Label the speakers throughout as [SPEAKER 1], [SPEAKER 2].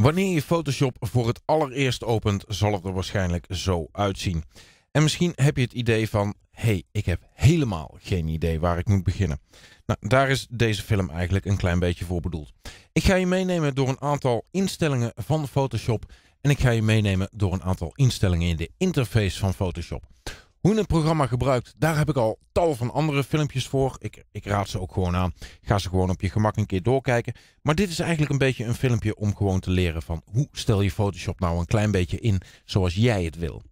[SPEAKER 1] Wanneer je Photoshop voor het allereerst opent, zal het er waarschijnlijk zo uitzien. En misschien heb je het idee van, hey, ik heb helemaal geen idee waar ik moet beginnen. Nou, daar is deze film eigenlijk een klein beetje voor bedoeld. Ik ga je meenemen door een aantal instellingen van Photoshop en ik ga je meenemen door een aantal instellingen in de interface van Photoshop. Hoe een programma gebruikt, daar heb ik al tal van andere filmpjes voor. Ik, ik raad ze ook gewoon aan. Ga ze gewoon op je gemak een keer doorkijken. Maar dit is eigenlijk een beetje een filmpje om gewoon te leren van hoe stel je Photoshop nou een klein beetje in zoals jij het wil.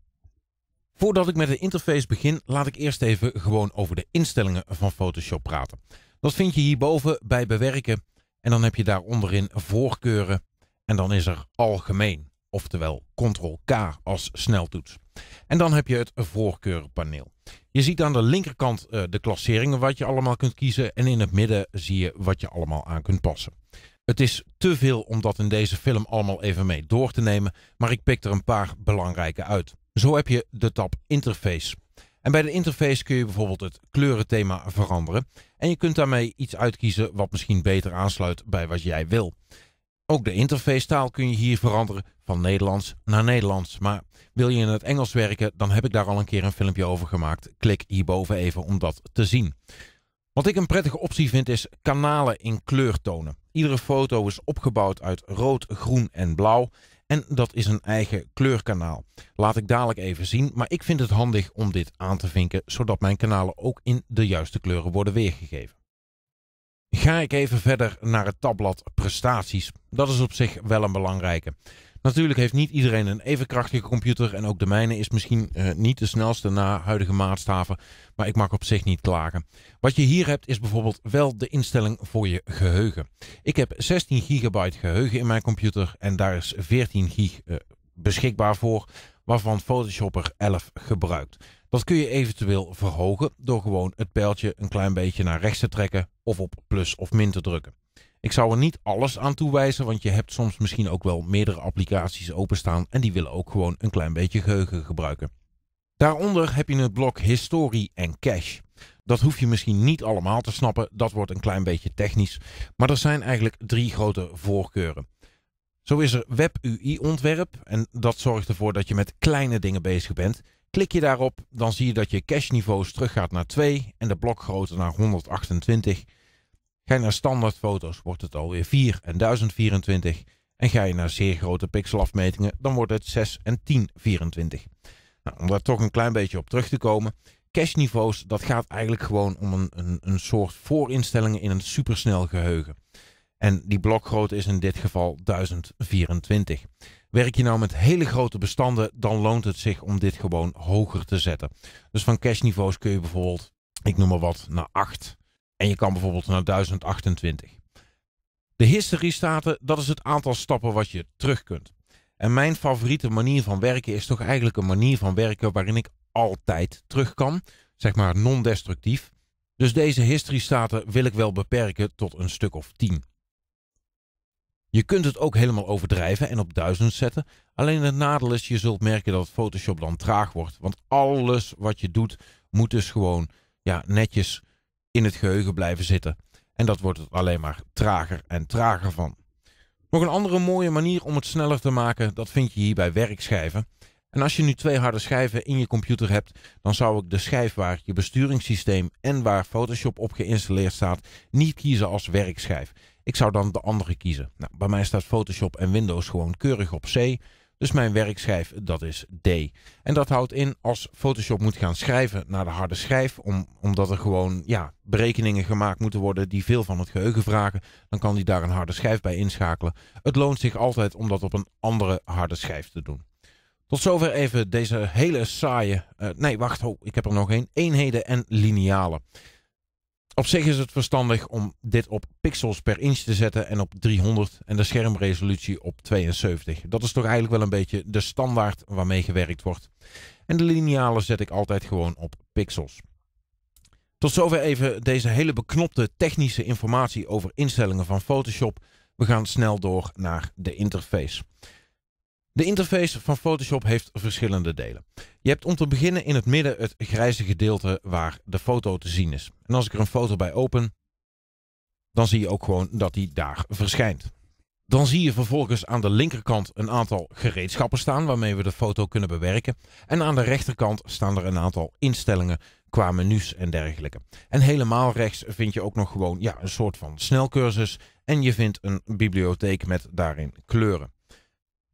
[SPEAKER 1] Voordat ik met de interface begin, laat ik eerst even gewoon over de instellingen van Photoshop praten. Dat vind je hierboven bij bewerken en dan heb je daar onderin voorkeuren en dan is er algemeen, oftewel Ctrl-K als sneltoets. En dan heb je het voorkeurpaneel. Je ziet aan de linkerkant eh, de klasseringen wat je allemaal kunt kiezen. En in het midden zie je wat je allemaal aan kunt passen. Het is te veel om dat in deze film allemaal even mee door te nemen. Maar ik pik er een paar belangrijke uit. Zo heb je de tab Interface. En bij de interface kun je bijvoorbeeld het kleurenthema veranderen. En je kunt daarmee iets uitkiezen wat misschien beter aansluit bij wat jij wil. Ook de interface taal kun je hier veranderen van Nederlands naar Nederlands. Maar wil je in het Engels werken, dan heb ik daar al een keer een filmpje over gemaakt. Klik hierboven even om dat te zien. Wat ik een prettige optie vind is kanalen in kleur tonen. Iedere foto is opgebouwd uit rood, groen en blauw. En dat is een eigen kleurkanaal. Laat ik dadelijk even zien, maar ik vind het handig om dit aan te vinken, zodat mijn kanalen ook in de juiste kleuren worden weergegeven ga ik even verder naar het tabblad prestaties. Dat is op zich wel een belangrijke. Natuurlijk heeft niet iedereen een even krachtige computer en ook de mijne is misschien eh, niet de snelste na huidige maatstaven, maar ik mag op zich niet klagen. Wat je hier hebt is bijvoorbeeld wel de instelling voor je geheugen. Ik heb 16 gigabyte geheugen in mijn computer en daar is 14 gig eh, beschikbaar voor, waarvan Photoshop er 11 gebruikt. Dat kun je eventueel verhogen door gewoon het pijltje een klein beetje naar rechts te trekken of op plus of min te drukken. Ik zou er niet alles aan toewijzen, want je hebt soms misschien ook wel meerdere applicaties openstaan en die willen ook gewoon een klein beetje geheugen gebruiken. Daaronder heb je het blok historie en cache. Dat hoef je misschien niet allemaal te snappen, dat wordt een klein beetje technisch, maar er zijn eigenlijk drie grote voorkeuren. Zo is er web UI ontwerp en dat zorgt ervoor dat je met kleine dingen bezig bent. Klik je daarop, dan zie je dat je niveaus teruggaat naar 2 en de blokgrootte naar 128. Ga je naar standaard foto's, wordt het alweer 4 en 1024. En ga je naar zeer grote pixelafmetingen, dan wordt het 6 en 1024. Nou, om daar toch een klein beetje op terug te komen. Cache-niveaus, dat gaat eigenlijk gewoon om een, een, een soort voorinstellingen in een supersnel geheugen. En die blokgrootte is in dit geval 1024. Werk je nou met hele grote bestanden, dan loont het zich om dit gewoon hoger te zetten. Dus van cashniveaus kun je bijvoorbeeld, ik noem maar wat, naar 8. En je kan bijvoorbeeld naar 1028. De history staten, dat is het aantal stappen wat je terug kunt. En mijn favoriete manier van werken is toch eigenlijk een manier van werken waarin ik altijd terug kan. Zeg maar non-destructief. Dus deze history staten wil ik wel beperken tot een stuk of 10. Je kunt het ook helemaal overdrijven en op duizend zetten. Alleen het nadeel is, je zult merken dat Photoshop dan traag wordt. Want alles wat je doet, moet dus gewoon ja, netjes in het geheugen blijven zitten. En dat wordt het alleen maar trager en trager van. Nog een andere mooie manier om het sneller te maken, dat vind je hier bij werkschijven. En als je nu twee harde schijven in je computer hebt, dan zou ik de schijf waar je besturingssysteem en waar Photoshop op geïnstalleerd staat niet kiezen als werkschijf. Ik zou dan de andere kiezen. Nou, bij mij staat Photoshop en Windows gewoon keurig op C. Dus mijn werkschijf, dat is D. En dat houdt in als Photoshop moet gaan schrijven naar de harde schijf, om, omdat er gewoon ja, berekeningen gemaakt moeten worden die veel van het geheugen vragen, dan kan hij daar een harde schijf bij inschakelen. Het loont zich altijd om dat op een andere harde schijf te doen. Tot zover even deze hele saaie... Eh, nee, wacht, oh, ik heb er nog één. Eenheden en linealen. Op zich is het verstandig om dit op pixels per inch te zetten en op 300 en de schermresolutie op 72. Dat is toch eigenlijk wel een beetje de standaard waarmee gewerkt wordt. En de linealen zet ik altijd gewoon op pixels. Tot zover even deze hele beknopte technische informatie over instellingen van Photoshop. We gaan snel door naar de interface. De interface van Photoshop heeft verschillende delen. Je hebt om te beginnen in het midden het grijze gedeelte waar de foto te zien is. En als ik er een foto bij open, dan zie je ook gewoon dat die daar verschijnt. Dan zie je vervolgens aan de linkerkant een aantal gereedschappen staan waarmee we de foto kunnen bewerken. En aan de rechterkant staan er een aantal instellingen qua menus en dergelijke. En helemaal rechts vind je ook nog gewoon ja, een soort van snelcursus. En je vindt een bibliotheek met daarin kleuren.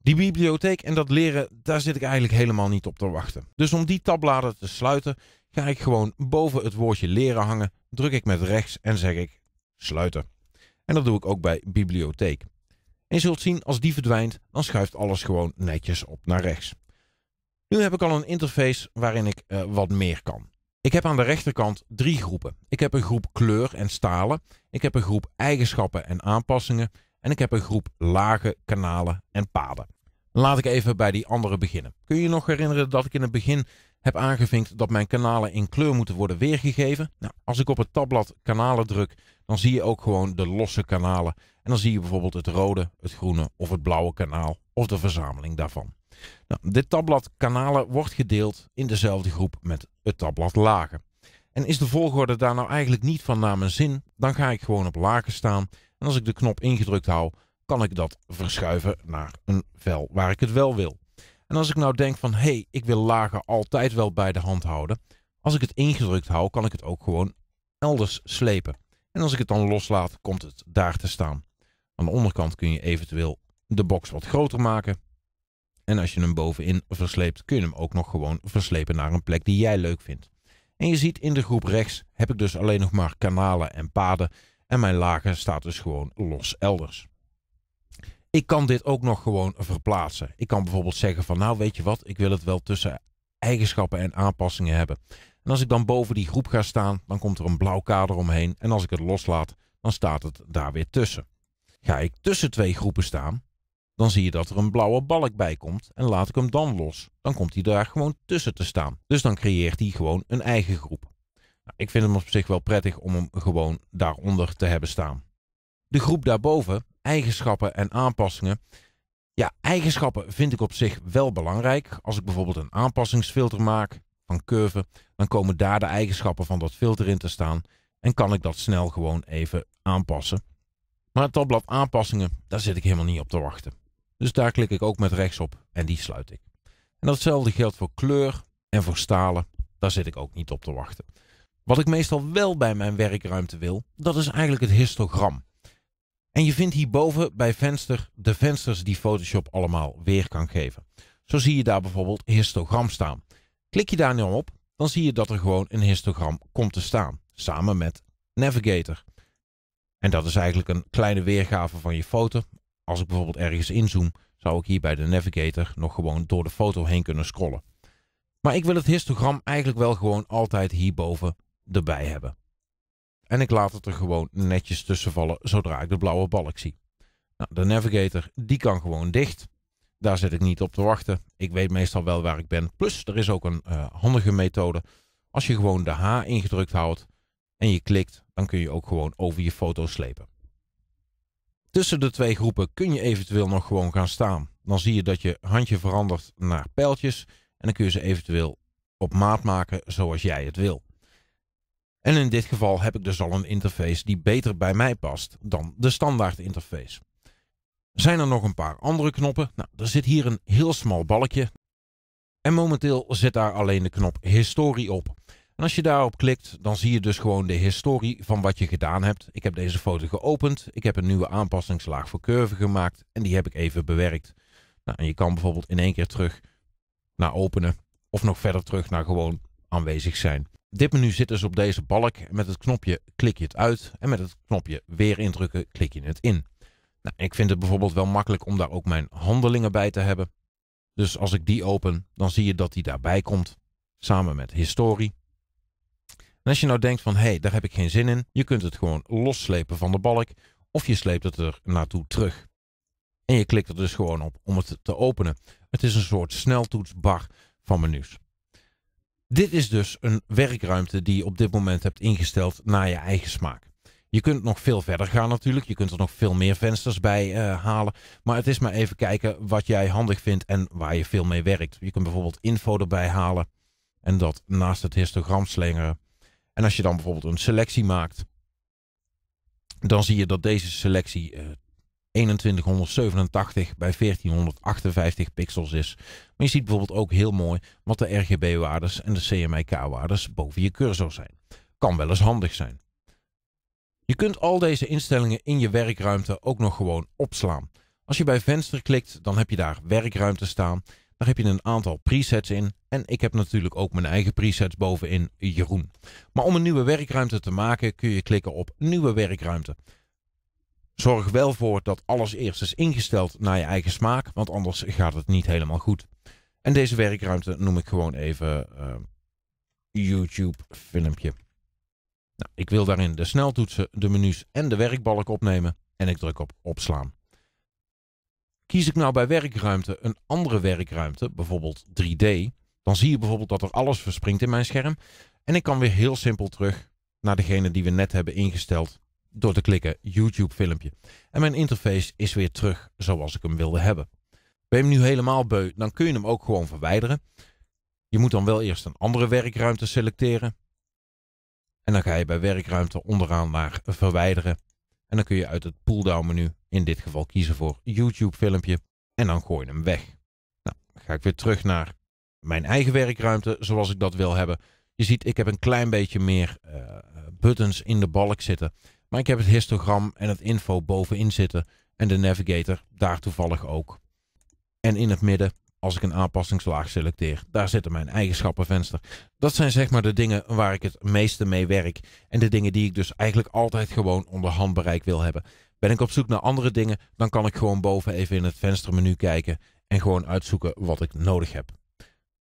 [SPEAKER 1] Die bibliotheek en dat leren, daar zit ik eigenlijk helemaal niet op te wachten. Dus om die tabbladen te sluiten, ga ik gewoon boven het woordje leren hangen, druk ik met rechts en zeg ik sluiten. En dat doe ik ook bij bibliotheek. En je zult zien, als die verdwijnt, dan schuift alles gewoon netjes op naar rechts. Nu heb ik al een interface waarin ik eh, wat meer kan. Ik heb aan de rechterkant drie groepen. Ik heb een groep kleur en stalen. Ik heb een groep eigenschappen en aanpassingen. En ik heb een groep lagen, kanalen en paden. Laat ik even bij die andere beginnen. Kun je je nog herinneren dat ik in het begin heb aangevinkt dat mijn kanalen in kleur moeten worden weergegeven? Nou, als ik op het tabblad kanalen druk, dan zie je ook gewoon de losse kanalen. En dan zie je bijvoorbeeld het rode, het groene of het blauwe kanaal of de verzameling daarvan. Nou, dit tabblad kanalen wordt gedeeld in dezelfde groep met het tabblad lagen. En is de volgorde daar nou eigenlijk niet van naar mijn zin, dan ga ik gewoon op lagen staan. En als ik de knop ingedrukt hou, kan ik dat verschuiven naar een vel waar ik het wel wil. En als ik nou denk van, hé, hey, ik wil lagen altijd wel bij de hand houden. Als ik het ingedrukt hou, kan ik het ook gewoon elders slepen. En als ik het dan loslaat, komt het daar te staan. Aan de onderkant kun je eventueel de box wat groter maken. En als je hem bovenin versleept, kun je hem ook nog gewoon verslepen naar een plek die jij leuk vindt. En je ziet in de groep rechts heb ik dus alleen nog maar kanalen en paden. En mijn lagen staat dus gewoon los elders. Ik kan dit ook nog gewoon verplaatsen. Ik kan bijvoorbeeld zeggen van nou weet je wat, ik wil het wel tussen eigenschappen en aanpassingen hebben. En als ik dan boven die groep ga staan, dan komt er een blauw kader omheen. En als ik het loslaat, dan staat het daar weer tussen. Ga ik tussen twee groepen staan, dan zie je dat er een blauwe balk bij komt en laat ik hem dan los. Dan komt hij daar gewoon tussen te staan. Dus dan creëert hij gewoon een eigen groep. Nou, ik vind hem op zich wel prettig om hem gewoon daaronder te hebben staan. De groep daarboven eigenschappen en aanpassingen. Ja, eigenschappen vind ik op zich wel belangrijk. Als ik bijvoorbeeld een aanpassingsfilter maak van curve, dan komen daar de eigenschappen van dat filter in te staan en kan ik dat snel gewoon even aanpassen. Maar het tabblad aanpassingen, daar zit ik helemaal niet op te wachten. Dus daar klik ik ook met rechts op en die sluit ik. En datzelfde geldt voor kleur en voor stalen, daar zit ik ook niet op te wachten. Wat ik meestal wel bij mijn werkruimte wil, dat is eigenlijk het histogram. En je vindt hierboven bij venster de vensters die Photoshop allemaal weer kan geven. Zo zie je daar bijvoorbeeld histogram staan. Klik je daar nu op, dan zie je dat er gewoon een histogram komt te staan, samen met Navigator. En dat is eigenlijk een kleine weergave van je foto. Als ik bijvoorbeeld ergens inzoom, zou ik hier bij de Navigator nog gewoon door de foto heen kunnen scrollen. Maar ik wil het histogram eigenlijk wel gewoon altijd hierboven erbij hebben. En ik laat het er gewoon netjes tussen vallen zodra ik de blauwe balk zie. Nou, de Navigator, die kan gewoon dicht. Daar zit ik niet op te wachten. Ik weet meestal wel waar ik ben. Plus, er is ook een eh, handige methode. Als je gewoon de H ingedrukt houdt en je klikt, dan kun je ook gewoon over je foto slepen. Tussen de twee groepen kun je eventueel nog gewoon gaan staan. Dan zie je dat je handje verandert naar pijltjes. En dan kun je ze eventueel op maat maken zoals jij het wil. En in dit geval heb ik dus al een interface die beter bij mij past dan de standaard interface. Zijn er nog een paar andere knoppen? Nou, er zit hier een heel smal balkje. En momenteel zit daar alleen de knop historie op. En als je daarop klikt, dan zie je dus gewoon de historie van wat je gedaan hebt. Ik heb deze foto geopend, ik heb een nieuwe aanpassingslaag voor curve gemaakt en die heb ik even bewerkt. Nou, en je kan bijvoorbeeld in één keer terug naar openen of nog verder terug naar gewoon aanwezig zijn dit menu zit dus op deze balk. Met het knopje klik je het uit en met het knopje weer indrukken klik je het in. Nou, ik vind het bijvoorbeeld wel makkelijk om daar ook mijn handelingen bij te hebben. Dus als ik die open, dan zie je dat die daarbij komt, samen met historie. En als je nou denkt van, hé, hey, daar heb ik geen zin in, je kunt het gewoon losslepen van de balk, of je sleept het er naartoe terug. En je klikt er dus gewoon op om het te openen. Het is een soort sneltoetsbar van menus. Dit is dus een werkruimte die je op dit moment hebt ingesteld naar je eigen smaak. Je kunt nog veel verder gaan natuurlijk. Je kunt er nog veel meer vensters bij eh, halen. Maar het is maar even kijken wat jij handig vindt en waar je veel mee werkt. Je kunt bijvoorbeeld info erbij halen en dat naast het histogram slengeren. En als je dan bijvoorbeeld een selectie maakt, dan zie je dat deze selectie uh, 2187 bij 1458 pixels is. Maar je ziet bijvoorbeeld ook heel mooi wat de RGB-waardes en de CMYK-waardes boven je cursor zijn. Kan wel eens handig zijn. Je kunt al deze instellingen in je werkruimte ook nog gewoon opslaan. Als je bij venster klikt, dan heb je daar werkruimte staan. Daar heb je een aantal presets in. En ik heb natuurlijk ook mijn eigen presets bovenin, Jeroen. Maar om een nieuwe werkruimte te maken kun je klikken op nieuwe werkruimte. Zorg wel voor dat alles eerst is ingesteld naar je eigen smaak, want anders gaat het niet helemaal goed. En deze werkruimte noem ik gewoon even eh, YouTube filmpje. Nou, ik wil daarin de sneltoetsen, de menus en de werkbalk opnemen en ik druk op opslaan. Kies ik nou bij werkruimte een andere werkruimte, bijvoorbeeld 3D, dan zie je bijvoorbeeld dat er alles verspringt in mijn scherm. En ik kan weer heel simpel terug naar degene die we net hebben ingesteld door te klikken YouTube filmpje. En mijn interface is weer terug zoals ik hem wilde hebben. Ben je hem nu helemaal beu, dan kun je hem ook gewoon verwijderen. Je moet dan wel eerst een andere werkruimte selecteren. En dan ga je bij werkruimte onderaan naar verwijderen. En dan kun je uit het pull-down menu in dit geval kiezen voor YouTube filmpje. En dan gooi je hem weg. Nou, ga ik weer terug naar mijn eigen werkruimte zoals ik dat wil hebben. Je ziet, ik heb een klein beetje meer eh, buttons in de balk zitten. Maar ik heb het histogram en het info bovenin zitten en de navigator daar toevallig ook. En in het midden, als ik een aanpassingslaag selecteer, daar zitten mijn eigenschappenvenster. Dat zijn zeg maar de dingen waar ik het meeste mee werk en de dingen die ik dus eigenlijk altijd gewoon onder handbereik wil hebben. Ben ik op zoek naar andere dingen, dan kan ik gewoon boven even in het venstermenu kijken en gewoon uitzoeken wat ik nodig heb.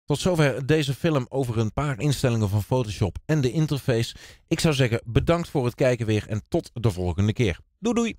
[SPEAKER 1] Tot zover deze film over een paar instellingen van Photoshop en de interface. Ik zou zeggen bedankt voor het kijken weer en tot de volgende keer. Doei doei!